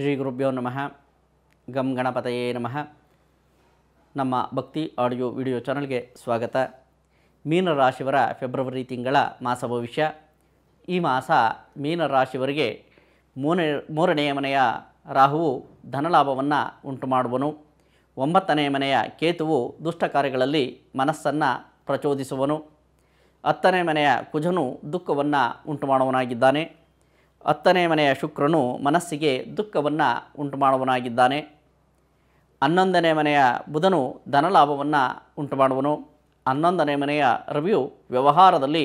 ಶ್ರೀ ಗುರುಭ್ಯೋ ನಮಃ ಗಂ ಗಣಪತಯೇ ನಮಃ ನಮ್ಮ ಭಕ್ತಿ ಆಡಿಯೋ ವಿಡಿಯೋ ಚಾನಲ್ಗೆ ಸ್ವಾಗತ ಮೀನರಾಶಿಯವರ ಫೆಬ್ರವರಿ ತಿಂಗಳ ಮಾಸ ಭವಿಷ್ಯ ಈ ಮಾಸ ಮೀನರಾಶಿಯವರಿಗೆ ಮೂನೇ ಮೂರನೆಯ ಮನೆಯ ರಾಹುವು ಧನಲಾಭವನ್ನು ಉಂಟು ಮಾಡುವನು ಒಂಬತ್ತನೆಯ ಮನೆಯ ಕೇತುವು ದುಷ್ಟ ಕಾರ್ಯಗಳಲ್ಲಿ ಮನಸ್ಸನ್ನು ಪ್ರಚೋದಿಸುವನು ಹತ್ತನೇ ಮನೆಯ ಕುಜನು ದುಃಖವನ್ನು ಉಂಟು ಮಾಡುವನಾಗಿದ್ದಾನೆ ಹತ್ತನೇ ಮನೆಯ ಶುಕ್ರನು ಮನಸ್ಸಿಗೆ ದುಃಖವನ್ನು ಉಂಟು ಮಾಡುವನಾಗಿದ್ದಾನೆ ಹನ್ನೊಂದನೇ ಮನೆಯ ಬುಧನು ಧನಲಾಭವನ್ನು ಉಂಟು ಮಾಡುವನು ಹನ್ನೊಂದನೇ ಮನೆಯ ರವಿಯು ವ್ಯವಹಾರದಲ್ಲಿ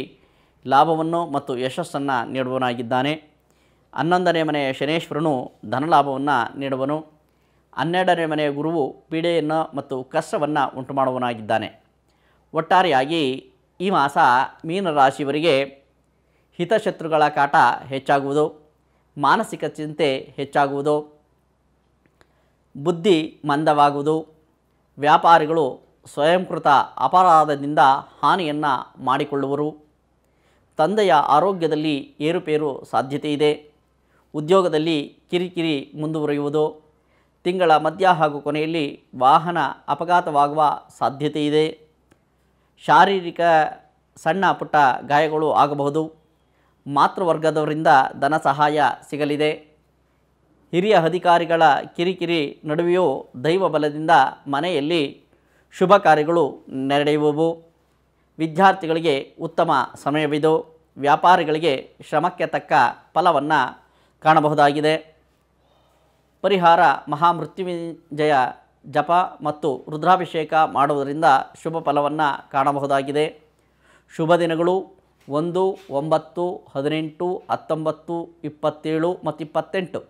ಲಾಭವನ್ನು ಮತ್ತು ಯಶಸ್ಸನ್ನು ನೀಡುವನಾಗಿದ್ದಾನೆ ಹನ್ನೊಂದನೇ ಮನೆಯ ಶನೇಶ್ವರನು ಧನಲಾಭವನ್ನು ನೀಡುವನು ಹನ್ನೆರಡನೇ ಮನೆಯ ಗುರುವು ಪೀಡೆಯನ್ನು ಮತ್ತು ಕಷ್ಟವನ್ನು ಉಂಟು ಮಾಡುವನಾಗಿದ್ದಾನೆ ಒಟ್ಟಾರೆಯಾಗಿ ಈ ಮಾಸ ಮೀನರಾಶಿಯವರಿಗೆ ಹಿತಶತ್ರುಗಳ ಕಾಟ ಹೆಚ್ಚಾಗುವುದು ಮಾನಸಿಕ ಚಿಂತೆ ಹೆಚ್ಚಾಗುವುದು ಬುದ್ಧಿ ಮಂದವಾಗುವುದು ವ್ಯಾಪಾರಿಗಳು ಸ್ವಯಂಕೃತ ಅಪರಾಧದಿಂದ ಹಾನಿಯನ್ನು ಮಾಡಿಕೊಳ್ಳುವರು ತಂದೆಯ ಆರೋಗ್ಯದಲ್ಲಿ ಏರುಪೇರು ಸಾಧ್ಯತೆ ಇದೆ ಉದ್ಯೋಗದಲ್ಲಿ ಕಿರಿಕಿರಿ ಮುಂದುವರಿಯುವುದು ತಿಂಗಳ ಮಧ್ಯ ಹಾಗೂ ಕೊನೆಯಲ್ಲಿ ವಾಹನ ಅಪಘಾತವಾಗುವ ಸಾಧ್ಯತೆ ಇದೆ ಶಾರೀರಿಕ ಸಣ್ಣ ಪುಟ್ಟ ಗಾಯಗಳು ಆಗಬಹುದು ಮಾತೃವರ್ಗದವರಿಂದ ಧನ ಸಹಾಯ ಸಿಗಲಿದೆ ಹಿರಿಯ ಅಧಿಕಾರಿಗಳ ಕಿರಿಕಿರಿ ನಡುವೆಯೂ ದೈವ ಬಲದಿಂದ ಮನೆಯಲ್ಲಿ ಶುಭ ಕಾರ್ಯಗಳು ನಡೆಯುವವು ವಿದ್ಯಾರ್ಥಿಗಳಿಗೆ ಉತ್ತಮ ಸಮಯವಿದು ವ್ಯಾಪಾರಿಗಳಿಗೆ ಶ್ರಮಕ್ಕೆ ತಕ್ಕ ಫಲವನ್ನು ಕಾಣಬಹುದಾಗಿದೆ ಪರಿಹಾರ ಮಹಾಮೃತ್ಯುಂಜಯ ಜಪ ಮತ್ತು ರುದ್ರಾಭಿಷೇಕ ಮಾಡುವುದರಿಂದ ಶುಭ ಫಲವನ್ನು ಕಾಣಬಹುದಾಗಿದೆ ಶುಭ ದಿನಗಳು ಒಂದು ಒಂಬತ್ತು ಹದಿನೆಂಟು ಹತ್ತೊಂಬತ್ತು ಇಪ್ಪತ್ತೇಳು ಮತ್ತು ಇಪ್ಪತ್ತೆಂಟು